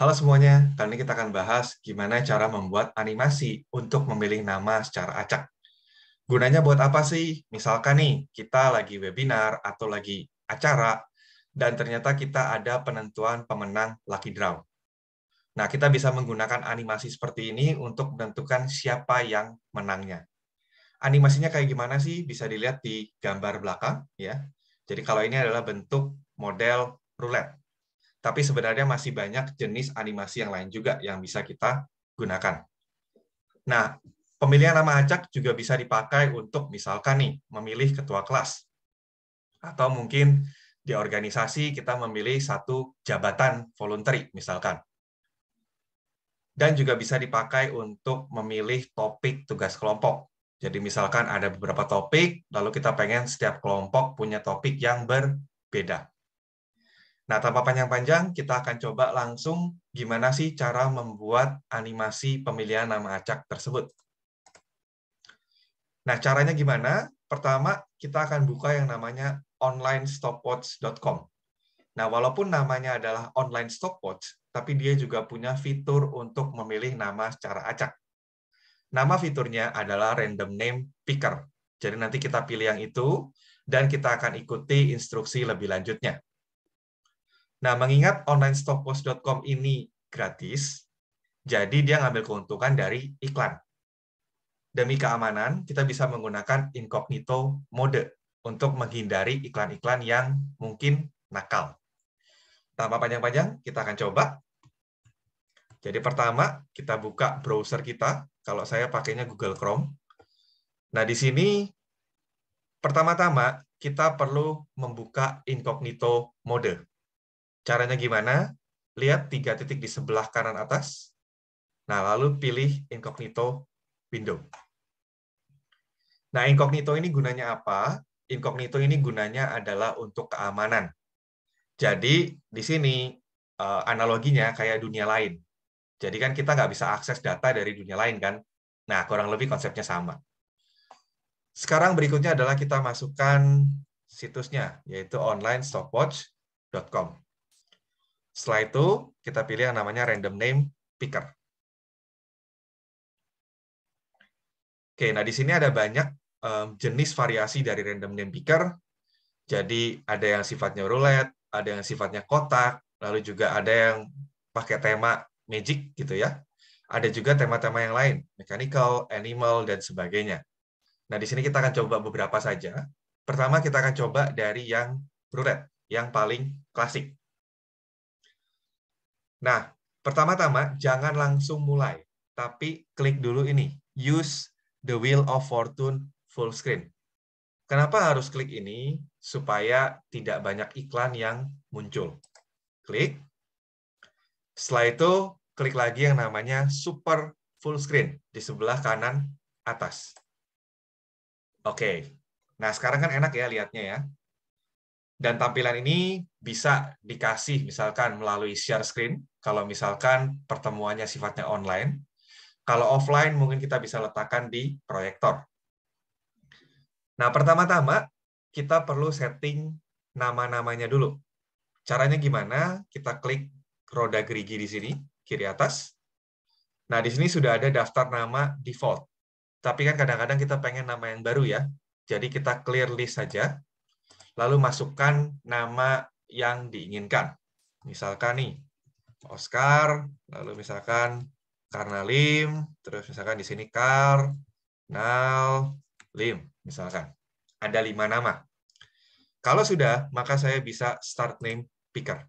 Halo semuanya, kali ini kita akan bahas gimana cara membuat animasi untuk memilih nama secara acak. Gunanya buat apa sih? Misalkan nih, kita lagi webinar atau lagi acara, dan ternyata kita ada penentuan pemenang lucky draw. Nah, kita bisa menggunakan animasi seperti ini untuk menentukan siapa yang menangnya. Animasinya kayak gimana sih? Bisa dilihat di gambar belakang. ya. Jadi kalau ini adalah bentuk model roulette tapi sebenarnya masih banyak jenis animasi yang lain juga yang bisa kita gunakan. Nah, pemilihan nama acak juga bisa dipakai untuk misalkan nih, memilih ketua kelas. Atau mungkin di organisasi kita memilih satu jabatan voluntary misalkan. Dan juga bisa dipakai untuk memilih topik tugas kelompok. Jadi misalkan ada beberapa topik, lalu kita pengen setiap kelompok punya topik yang berbeda. Nah, tanpa panjang-panjang, kita akan coba langsung gimana sih cara membuat animasi pemilihan nama acak tersebut. Nah, caranya gimana? Pertama, kita akan buka yang namanya onlinestopwatch.com. Nah, walaupun namanya adalah online stopwatch, tapi dia juga punya fitur untuk memilih nama secara acak. Nama fiturnya adalah random name picker. Jadi nanti kita pilih yang itu, dan kita akan ikuti instruksi lebih lanjutnya. Nah, mengingat online stockpost.com ini gratis, jadi dia ngambil keuntungan dari iklan. Demi keamanan, kita bisa menggunakan incognito mode untuk menghindari iklan-iklan yang mungkin nakal. Tanpa panjang-panjang, kita akan coba. Jadi pertama, kita buka browser kita. Kalau saya pakainya Google Chrome. Nah, di sini pertama-tama kita perlu membuka incognito mode. Caranya gimana? Lihat tiga titik di sebelah kanan atas. Nah, lalu pilih incognito window. Nah, incognito ini gunanya apa? Incognito ini gunanya adalah untuk keamanan. Jadi, di sini eh, analoginya kayak dunia lain. Jadi kan kita nggak bisa akses data dari dunia lain kan? Nah, kurang lebih konsepnya sama. Sekarang berikutnya adalah kita masukkan situsnya, yaitu stopwatch.com. Setelah itu, kita pilih yang namanya random name picker. Oke, nah di sini ada banyak ehm, jenis variasi dari random name picker. Jadi ada yang sifatnya roulette, ada yang sifatnya kotak, lalu juga ada yang pakai tema magic gitu ya. Ada juga tema-tema yang lain, mechanical, animal, dan sebagainya. Nah, di sini kita akan coba beberapa saja. Pertama, kita akan coba dari yang roulette, yang paling klasik. Nah, pertama-tama jangan langsung mulai, tapi klik dulu ini, use the wheel of fortune full screen. Kenapa harus klik ini? Supaya tidak banyak iklan yang muncul. Klik. Setelah itu, klik lagi yang namanya super full screen di sebelah kanan atas. Oke. Nah, sekarang kan enak ya lihatnya ya dan tampilan ini bisa dikasih misalkan melalui share screen kalau misalkan pertemuannya sifatnya online. Kalau offline mungkin kita bisa letakkan di proyektor. Nah, pertama-tama kita perlu setting nama-namanya dulu. Caranya gimana? Kita klik roda gerigi di sini, kiri atas. Nah, di sini sudah ada daftar nama default. Tapi kan kadang-kadang kita pengen nama yang baru ya. Jadi kita clear list saja lalu masukkan nama yang diinginkan. Misalkan nih, Oscar, lalu misalkan karena Lim, terus misalkan di sini Kar, Nal, Lim, misalkan. Ada lima nama. Kalau sudah, maka saya bisa start name picker.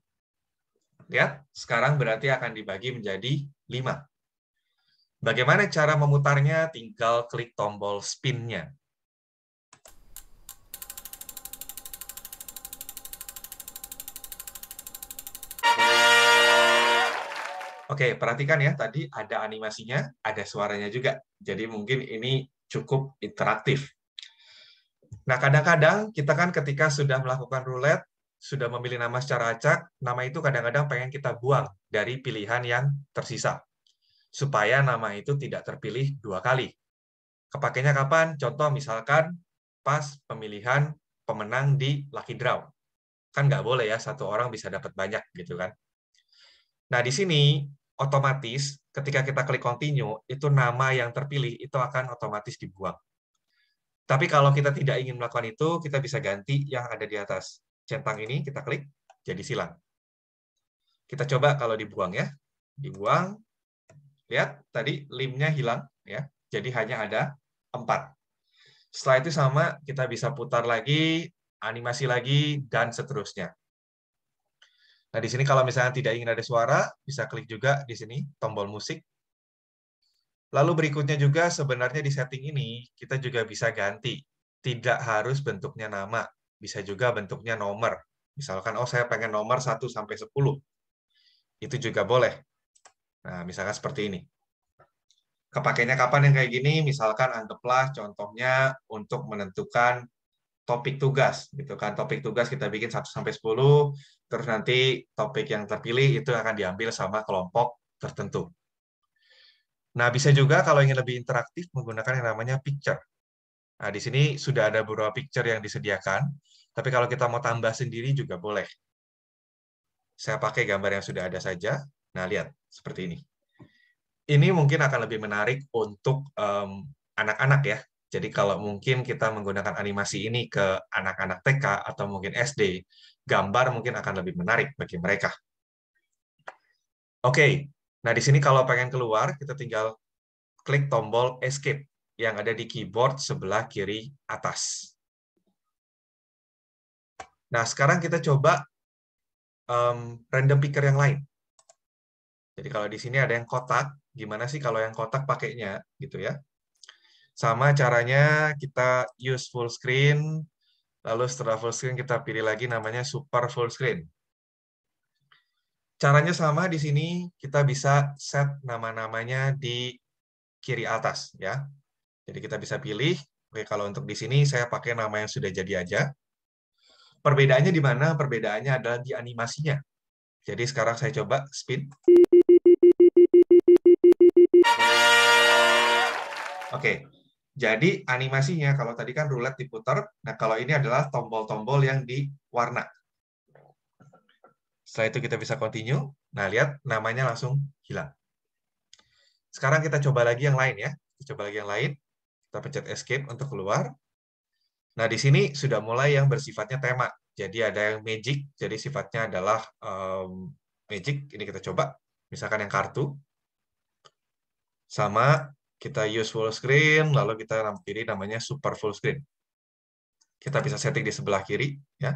lihat ya, sekarang berarti akan dibagi menjadi lima. Bagaimana cara memutarnya? Tinggal klik tombol spinnya Oke, perhatikan ya tadi ada animasinya, ada suaranya juga. Jadi mungkin ini cukup interaktif. Nah, kadang-kadang kita kan ketika sudah melakukan roulette, sudah memilih nama secara acak, nama itu kadang-kadang pengen kita buang dari pilihan yang tersisa. Supaya nama itu tidak terpilih dua kali. Kepakainya kapan? Contoh misalkan pas pemilihan pemenang di lucky draw. Kan nggak boleh ya, satu orang bisa dapat banyak gitu kan. Nah, di sini otomatis ketika kita klik continue, itu nama yang terpilih itu akan otomatis dibuang. Tapi kalau kita tidak ingin melakukan itu, kita bisa ganti yang ada di atas. Centang ini kita klik, jadi silang. Kita coba kalau dibuang ya. Dibuang, lihat tadi limnya hilang. ya. Jadi hanya ada empat. Setelah itu sama, kita bisa putar lagi, animasi lagi, dan seterusnya. Nah, di sini kalau misalnya tidak ingin ada suara, bisa klik juga di sini tombol musik. Lalu berikutnya juga sebenarnya di setting ini kita juga bisa ganti. Tidak harus bentuknya nama, bisa juga bentuknya nomor. Misalkan oh saya pengen nomor 1 sampai 10. Itu juga boleh. Nah, misalkan seperti ini. Kepakainya kapan yang kayak gini? Misalkan anggaplah contohnya untuk menentukan topik tugas gitu kan. Topik tugas kita bikin 1 sampai 10, terus nanti topik yang terpilih itu akan diambil sama kelompok tertentu. Nah, bisa juga kalau ingin lebih interaktif menggunakan yang namanya picture. Nah, di sini sudah ada beberapa picture yang disediakan, tapi kalau kita mau tambah sendiri juga boleh. Saya pakai gambar yang sudah ada saja. Nah, lihat seperti ini. Ini mungkin akan lebih menarik untuk mmm, anak-anak um, anak -anak ya, jadi kalau mungkin kita menggunakan animasi ini ke anak-anak TK atau mungkin SD, gambar mungkin akan lebih menarik bagi mereka. Oke, okay. nah di sini kalau pengen keluar, kita tinggal klik tombol escape yang ada di keyboard sebelah kiri atas. Nah, sekarang kita coba um, random picker yang lain. Jadi kalau di sini ada yang kotak, gimana sih kalau yang kotak pakainya gitu ya? Sama caranya kita use full screen, lalu setelah full screen kita pilih lagi namanya super full screen. Caranya sama di sini, kita bisa set nama-namanya di kiri atas ya. Jadi kita bisa pilih, oke kalau untuk di sini saya pakai nama yang sudah jadi aja. Perbedaannya di mana? Perbedaannya adalah di animasinya. Jadi sekarang saya coba speed. Oke, okay. Jadi animasinya kalau tadi kan roulette diputar, nah kalau ini adalah tombol-tombol yang diwarna. Setelah itu kita bisa continue. Nah, lihat namanya langsung hilang. Sekarang kita coba lagi yang lain ya. Kita coba lagi yang lain. Kita pencet escape untuk keluar. Nah, di sini sudah mulai yang bersifatnya tema. Jadi ada yang magic, jadi sifatnya adalah um, magic. Ini kita coba. Misalkan yang kartu. Sama kita use full screen, lalu kita pilih namanya super full screen. Kita bisa setting di sebelah kiri, ya.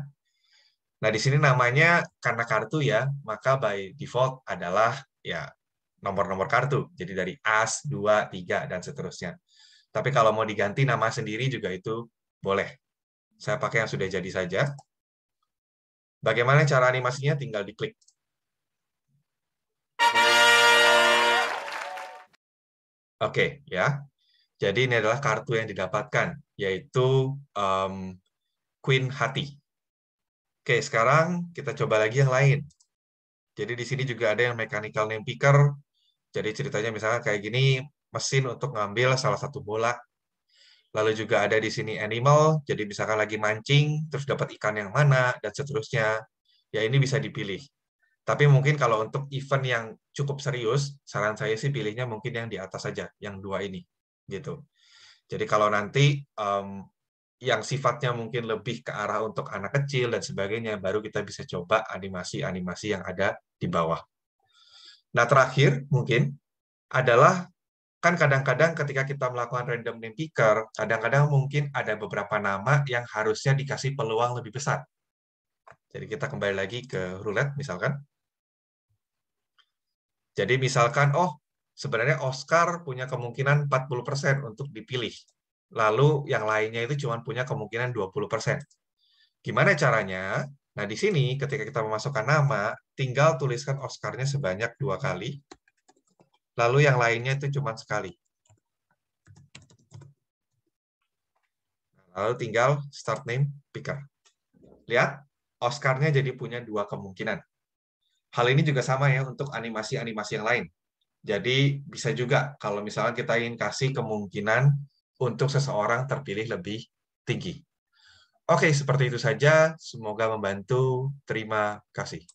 Nah, di sini namanya karena kartu ya, maka by default adalah ya nomor-nomor kartu. Jadi dari as, 2, 3, dan seterusnya. Tapi kalau mau diganti nama sendiri juga itu boleh. Saya pakai yang sudah jadi saja. Bagaimana cara animasinya? Tinggal diklik Oke, okay, ya. Jadi ini adalah kartu yang didapatkan, yaitu um, Queen Hati. Oke, okay, sekarang kita coba lagi yang lain. Jadi di sini juga ada yang mechanical name picker. Jadi ceritanya misalnya kayak gini, mesin untuk ngambil salah satu bola. Lalu juga ada di sini animal, jadi misalkan lagi mancing, terus dapat ikan yang mana, dan seterusnya. Ya ini bisa dipilih. Tapi mungkin kalau untuk event yang cukup serius, saran saya sih pilihnya mungkin yang di atas saja, yang dua ini, gitu. Jadi kalau nanti um, yang sifatnya mungkin lebih ke arah untuk anak kecil dan sebagainya, baru kita bisa coba animasi-animasi yang ada di bawah. Nah terakhir mungkin adalah kan kadang-kadang ketika kita melakukan random name picker, kadang-kadang mungkin ada beberapa nama yang harusnya dikasih peluang lebih besar. Jadi kita kembali lagi ke roulette misalkan jadi misalkan, oh sebenarnya Oscar punya kemungkinan 40% untuk dipilih. Lalu yang lainnya itu cuma punya kemungkinan 20%. Gimana caranya? Nah, di sini ketika kita memasukkan nama, tinggal tuliskan Oscarnya sebanyak dua kali. Lalu yang lainnya itu cuma sekali. Lalu tinggal start name picker. Lihat, Oscarnya jadi punya dua kemungkinan. Hal ini juga sama ya untuk animasi-animasi yang lain. Jadi bisa juga kalau misalnya kita ingin kasih kemungkinan untuk seseorang terpilih lebih tinggi. Oke, seperti itu saja. Semoga membantu. Terima kasih.